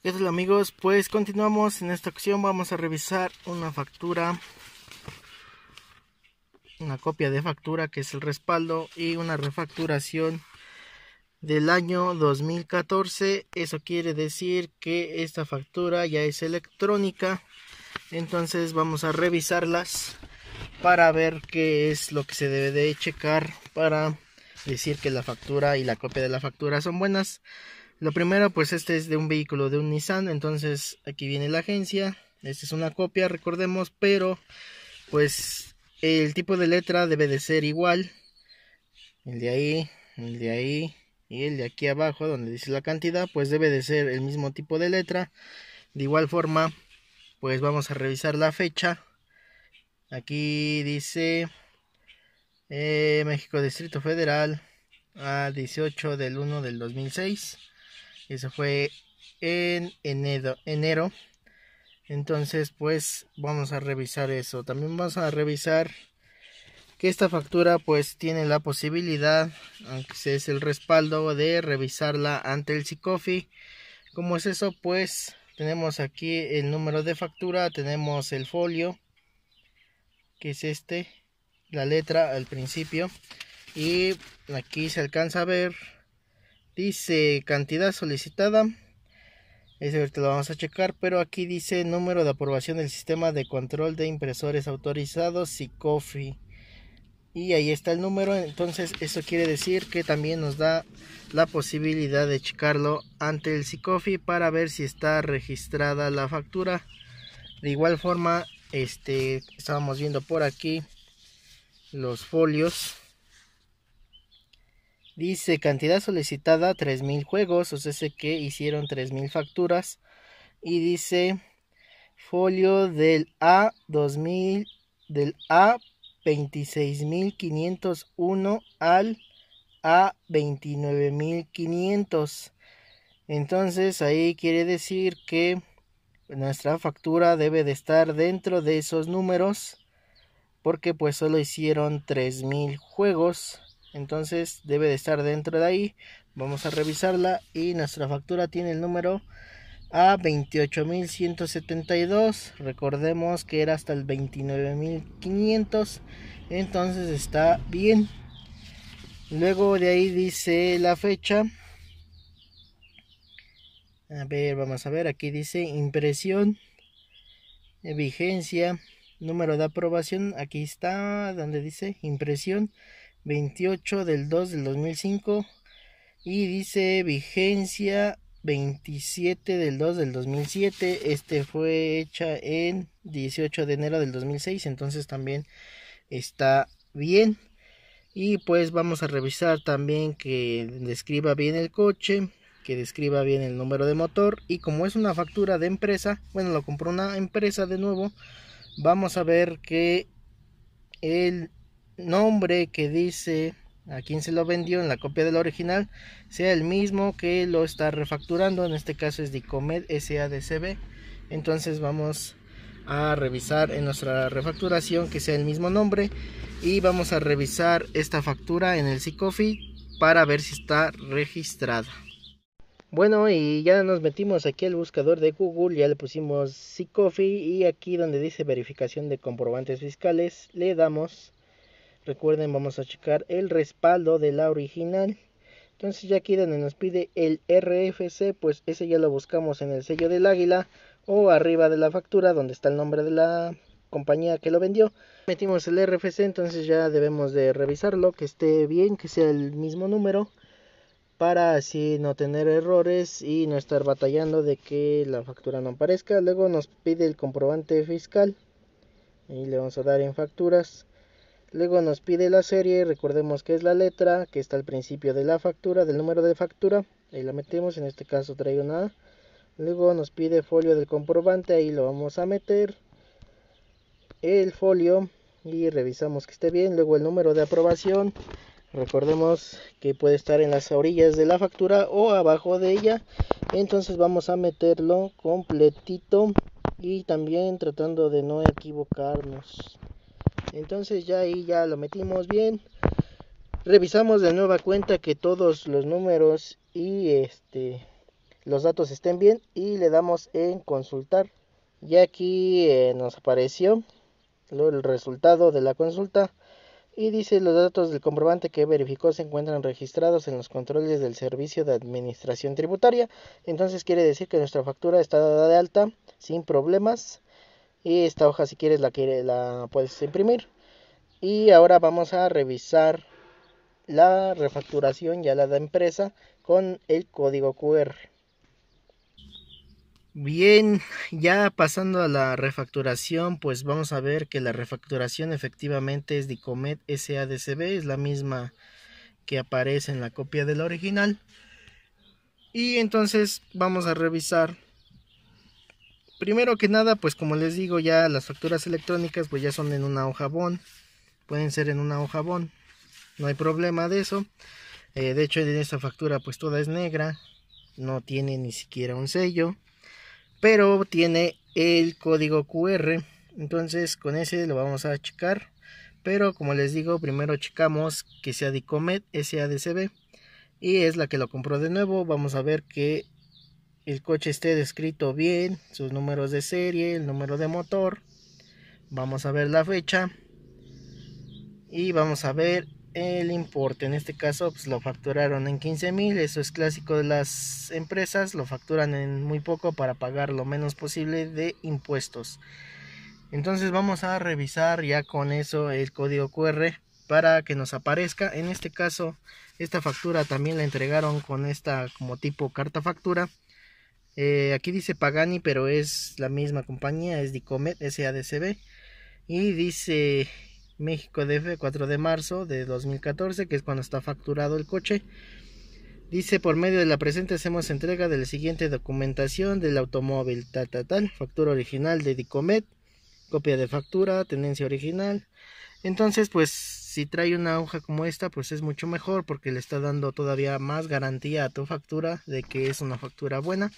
¿Qué amigos? Pues continuamos. En esta ocasión vamos a revisar una factura, una copia de factura que es el respaldo y una refacturación del año 2014. Eso quiere decir que esta factura ya es electrónica. Entonces vamos a revisarlas para ver qué es lo que se debe de checar para decir que la factura y la copia de la factura son buenas. Lo primero, pues este es de un vehículo de un Nissan, entonces aquí viene la agencia. Esta es una copia, recordemos, pero pues el tipo de letra debe de ser igual. El de ahí, el de ahí y el de aquí abajo donde dice la cantidad, pues debe de ser el mismo tipo de letra. De igual forma, pues vamos a revisar la fecha. Aquí dice eh, México Distrito Federal a 18 del 1 del 2006. Eso fue en enero, Entonces, pues vamos a revisar eso. También vamos a revisar que esta factura pues tiene la posibilidad, aunque sea es el respaldo, de revisarla ante el SICOFI. como es eso? Pues tenemos aquí el número de factura, tenemos el folio, que es este, la letra al principio. Y aquí se alcanza a ver Dice cantidad solicitada. Eso ahorita lo vamos a checar, pero aquí dice número de aprobación del sistema de control de impresores autorizados SICOFI. Y ahí está el número, entonces eso quiere decir que también nos da la posibilidad de checarlo ante el SICOFI para ver si está registrada la factura. De igual forma, este estábamos viendo por aquí los folios Dice cantidad solicitada 3.000 juegos, o sea, sé que hicieron 3.000 facturas. Y dice folio del A 2000 del A 26.501 al A 29.500. Entonces ahí quiere decir que nuestra factura debe de estar dentro de esos números porque pues solo hicieron 3.000 juegos entonces debe de estar dentro de ahí vamos a revisarla y nuestra factura tiene el número a 28.172 recordemos que era hasta el 29.500 entonces está bien luego de ahí dice la fecha a ver vamos a ver aquí dice impresión vigencia número de aprobación aquí está donde dice impresión 28 del 2 del 2005 y dice vigencia 27 del 2 del 2007. Este fue hecha en 18 de enero del 2006, entonces también está bien. Y pues vamos a revisar también que describa bien el coche, que describa bien el número de motor y como es una factura de empresa, bueno, lo compró una empresa de nuevo, vamos a ver que el nombre que dice a quien se lo vendió en la copia del original sea el mismo que lo está refacturando. En este caso es Dicomed SADCB. Entonces vamos a revisar en nuestra refacturación que sea el mismo nombre y vamos a revisar esta factura en el SICOFI para ver si está registrada. Bueno y ya nos metimos aquí al buscador de Google, ya le pusimos SICOFI y aquí donde dice verificación de comprobantes fiscales le damos recuerden vamos a checar el respaldo de la original entonces ya aquí donde nos pide el RFC pues ese ya lo buscamos en el sello del águila o arriba de la factura donde está el nombre de la compañía que lo vendió metimos el RFC entonces ya debemos de revisarlo que esté bien que sea el mismo número para así no tener errores y no estar batallando de que la factura no aparezca. Luego nos pide el comprobante fiscal y le vamos a dar en facturas. Luego nos pide la serie, recordemos que es la letra que está al principio de la factura, del número de factura, ahí la metemos, en este caso trae una A. Luego nos pide folio del comprobante, ahí lo vamos a meter. El folio y revisamos que esté bien. Luego el número de aprobación, recordemos que puede estar en las orillas de la factura o abajo de ella. Entonces vamos a meterlo completito y también tratando de no equivocarnos. Entonces ya ahí ya lo metimos bien. Revisamos de nueva cuenta que todos los números y este, los datos estén bien y le damos en consultar. Y aquí eh, nos apareció el resultado de la consulta y dice los datos del comprobante que verificó se encuentran registrados en los controles del Servicio de Administración Tributaria. Entonces quiere decir que nuestra factura está dada de alta sin problemas y esta hoja si quieres la, la puedes imprimir. Y ahora vamos a revisar la refacturación ya la da empresa con el código QR. Bien, ya pasando a la refacturación, pues vamos a ver que la refacturación efectivamente es Dicomet SADCB, es la misma que aparece en la copia del original. Y entonces vamos a revisar primero que nada, pues como les digo, ya las facturas electrónicas pues ya son en una hoja bon, Pueden ser en una hoja bon, No hay problema de eso. Eh, de hecho, en esta factura pues toda es negra. No tiene ni siquiera un sello. Pero tiene el código QR. Entonces con ese lo vamos a checar. Pero como les digo, primero checamos que sea Dicomet SADCB. Y es la que lo compró de nuevo. Vamos a ver que el coche esté descrito bien, sus números de serie, el número de motor. Vamos a ver la fecha y vamos a ver el importe. En este caso, pues, lo facturaron en $15,000, mil. Eso es clásico de las empresas. Lo facturan en muy poco para pagar lo menos posible de impuestos. Entonces vamos a revisar ya con eso el código QR para que nos aparezca. En este caso, esta factura también la entregaron con esta como tipo carta factura. Eh, aquí dice Pagani, pero es la misma compañía, es Dicomet SADCB. Y dice México DF 4 de marzo de 2014, que es cuando está facturado el coche. Dice, por medio de la presente hacemos entrega de la siguiente documentación del automóvil, tal, tal, factura original de Dicomet, copia de factura, tendencia original. Entonces, pues si trae una hoja como esta, pues es mucho mejor porque le está dando todavía más garantía a tu factura de que es una factura buena.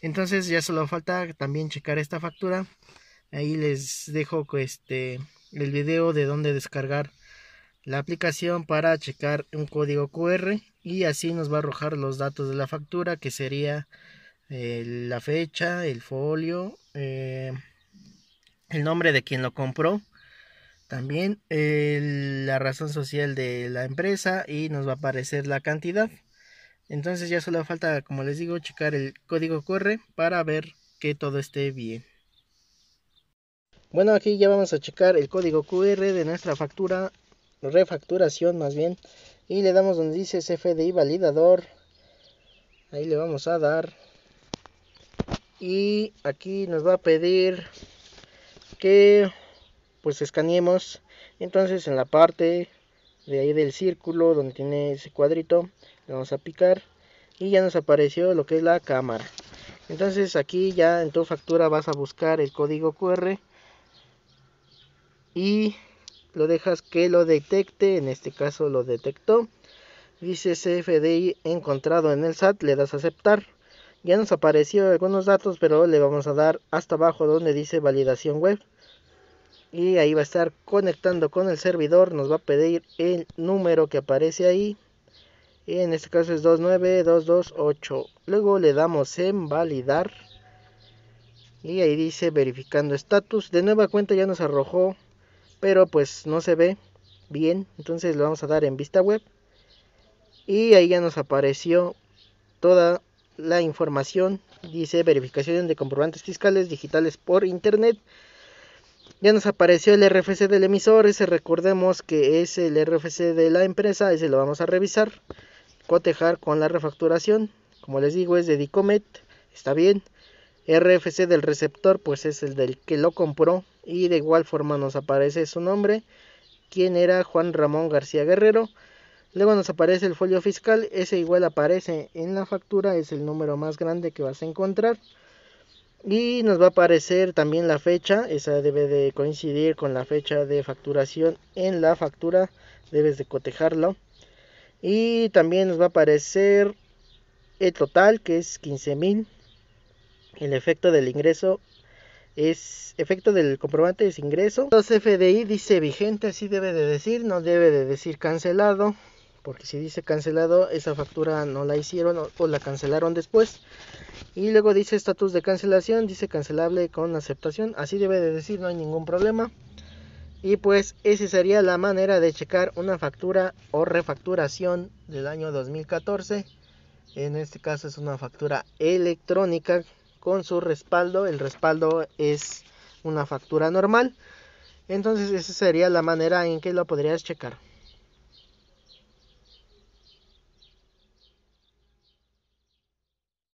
Entonces ya solo falta también checar esta factura. Ahí les dejo este el video de dónde descargar la aplicación para checar un código QR y así nos va a arrojar los datos de la factura que sería eh, la fecha, el folio, eh, el nombre de quien lo compró también eh, la razón social de la empresa y nos va a aparecer la cantidad. Entonces ya solo falta, como les digo, checar el código QR para ver que todo esté bien. Bueno, aquí ya vamos a checar el código QR de nuestra factura, refacturación más bien. Y le damos donde dice CFDI validador. Ahí le vamos a dar. Y aquí nos va a pedir que pues escaneemos. Entonces en la parte de ahí del círculo donde tiene ese cuadrito, le vamos a picar y ya nos apareció lo que es la cámara. Entonces aquí ya en tu factura vas a buscar el código QR y lo dejas que lo detecte, en este caso lo detectó. Dice CFDI encontrado en el SAT, le das a aceptar. Ya nos apareció algunos datos, pero le vamos a dar hasta abajo donde dice validación web y ahí va a estar conectando con el servidor nos va a pedir el número que aparece ahí en este caso es 29228 luego le damos en validar y ahí dice verificando estatus de nueva cuenta ya nos arrojó pero pues no se ve bien entonces le vamos a dar en vista web y ahí ya nos apareció toda la información dice verificación de comprobantes fiscales digitales por internet ya nos apareció el RFC del emisor, ese recordemos que es el RFC de la empresa, ese lo vamos a revisar, cotejar con la refacturación, como les digo es de Dicomet, está bien. RFC del receptor pues es el del que lo compró y de igual forma nos aparece su nombre, quien era Juan Ramón García Guerrero. Luego nos aparece el folio fiscal, ese igual aparece en la factura, es el número más grande que vas a encontrar y nos va a aparecer también la fecha, esa debe de coincidir con la fecha de facturación en la factura, debes de cotejarlo. Y también nos va a aparecer el total que es 15.000. El efecto del ingreso es efecto del comprobante es ingreso. los FDI dice vigente, así debe de decir, no debe de decir cancelado, porque si dice cancelado esa factura no la hicieron o la cancelaron después. Y luego dice estatus de cancelación, dice cancelable con aceptación. Así debe de decir, no hay ningún problema. Y pues esa sería la manera de checar una factura o refacturación del año 2014. En este caso es una factura electrónica con su respaldo. El respaldo es una factura normal. Entonces esa sería la manera en que lo podrías checar.